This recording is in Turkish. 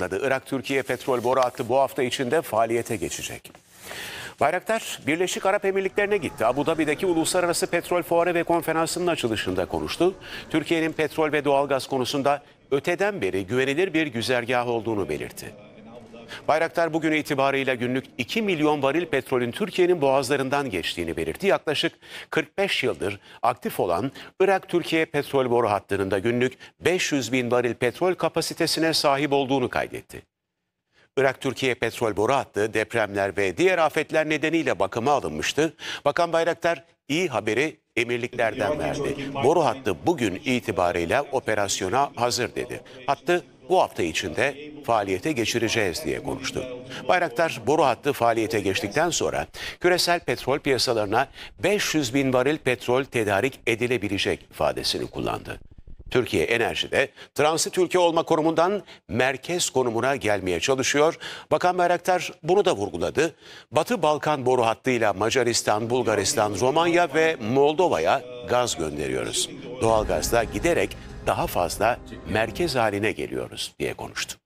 Irak-Türkiye petrol boru hattı bu hafta içinde faaliyete geçecek. Bayraktar, Birleşik Arap Emirlikleri'ne gitti. Abu Dhabi'deki Uluslararası Petrol Fuarı ve Konferansı'nın açılışında konuştu. Türkiye'nin petrol ve doğalgaz konusunda öteden beri güvenilir bir güzergah olduğunu belirtti. Bayraktar bugün itibarıyla günlük 2 milyon varil petrolün Türkiye'nin boğazlarından geçtiğini belirtti. Yaklaşık 45 yıldır aktif olan Irak-Türkiye petrol boru hattının da günlük 500 bin varil petrol kapasitesine sahip olduğunu kaydetti. Irak-Türkiye petrol boru hattı depremler ve diğer afetler nedeniyle bakıma alınmıştı. Bakan Bayraktar iyi haberi emirliklerden verdi. Boru hattı bugün itibarıyla operasyona hazır dedi. Hattı bu hafta içinde faaliyete geçireceğiz diye konuştu. Bayraktar boru hattı faaliyete geçtikten sonra küresel petrol piyasalarına 500 bin varil petrol tedarik edilebilecek ifadesini kullandı. Türkiye Enerji'de transit ülke olma konumundan merkez konumuna gelmeye çalışıyor. Bakan Bayraktar bunu da vurguladı. Batı Balkan boru hattıyla Macaristan, Bulgaristan, Romanya ve Moldova'ya gaz gönderiyoruz. Doğalgazla giderek daha fazla merkez haline geliyoruz diye konuştu.